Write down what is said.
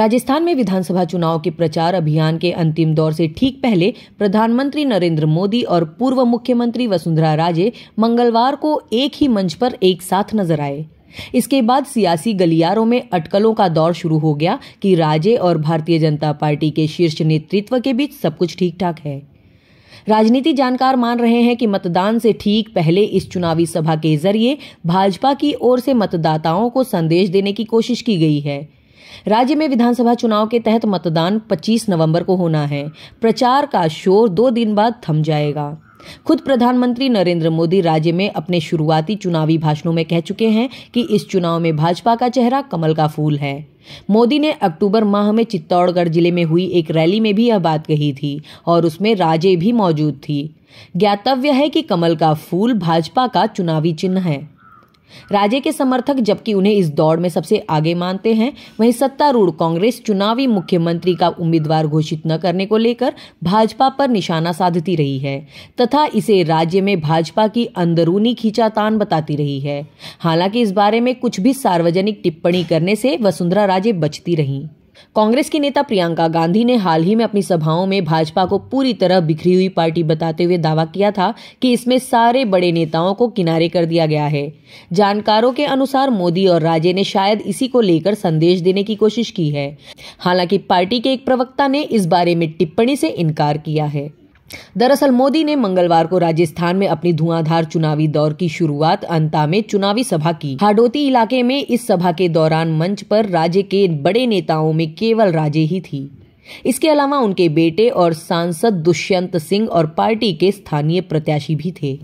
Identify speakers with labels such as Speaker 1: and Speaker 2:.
Speaker 1: राजस्थान में विधानसभा चुनाव के प्रचार अभियान के अंतिम दौर से ठीक पहले प्रधानमंत्री नरेंद्र मोदी और पूर्व मुख्यमंत्री वसुंधरा राजे मंगलवार को एक ही मंच पर एक साथ नजर आए इसके बाद सियासी गलियारों में अटकलों का दौर शुरू हो गया कि राजे और भारतीय जनता पार्टी के शीर्ष नेतृत्व के बीच सब कुछ ठीक ठाक है राजनीति जानकार मान रहे हैं कि मतदान से ठीक पहले इस चुनावी सभा के जरिए भाजपा की ओर से मतदाताओं को संदेश देने की कोशिश की गई है राज्य में विधानसभा चुनाव के तहत मतदान 25 नवंबर को होना है प्रचार का शोर दो दिन बाद थम जाएगा खुद प्रधानमंत्री नरेंद्र मोदी राज्य में अपने शुरुआती चुनावी भाषणों में कह चुके हैं कि इस चुनाव में भाजपा का चेहरा कमल का फूल है मोदी ने अक्टूबर माह में चित्तौड़गढ़ जिले में हुई एक रैली में भी यह बात कही थी और उसमें राजे भी मौजूद थी ज्ञातव्य है कि कमल का फूल भाजपा का चुनावी चिन्ह है राजे के समर्थक जबकि उन्हें इस दौड़ में सबसे आगे मानते हैं वहीं सत्तारूढ़ कांग्रेस चुनावी मुख्यमंत्री का उम्मीदवार घोषित न करने को लेकर भाजपा पर निशाना साधती रही है तथा इसे राज्य में भाजपा की अंदरूनी खींचातान बताती रही है हालांकि इस बारे में कुछ भी सार्वजनिक टिप्पणी करने से वसुंधरा राजे बचती रहीं कांग्रेस की नेता प्रियंका गांधी ने हाल ही में अपनी सभाओं में भाजपा को पूरी तरह बिखरी हुई पार्टी बताते हुए दावा किया था कि इसमें सारे बड़े नेताओं को किनारे कर दिया गया है जानकारों के अनुसार मोदी और राजे ने शायद इसी को लेकर संदेश देने की कोशिश की है हालांकि पार्टी के एक प्रवक्ता ने इस बारे में टिप्पणी से इनकार किया है दरअसल मोदी ने मंगलवार को राजस्थान में अपनी धुआंधार चुनावी दौर की शुरुआत अंता में चुनावी सभा की हाडोती इलाके में इस सभा के दौरान मंच पर राज्य के बड़े नेताओं में केवल राजे ही थी इसके अलावा उनके बेटे और सांसद दुष्यंत सिंह और पार्टी के स्थानीय प्रत्याशी भी थे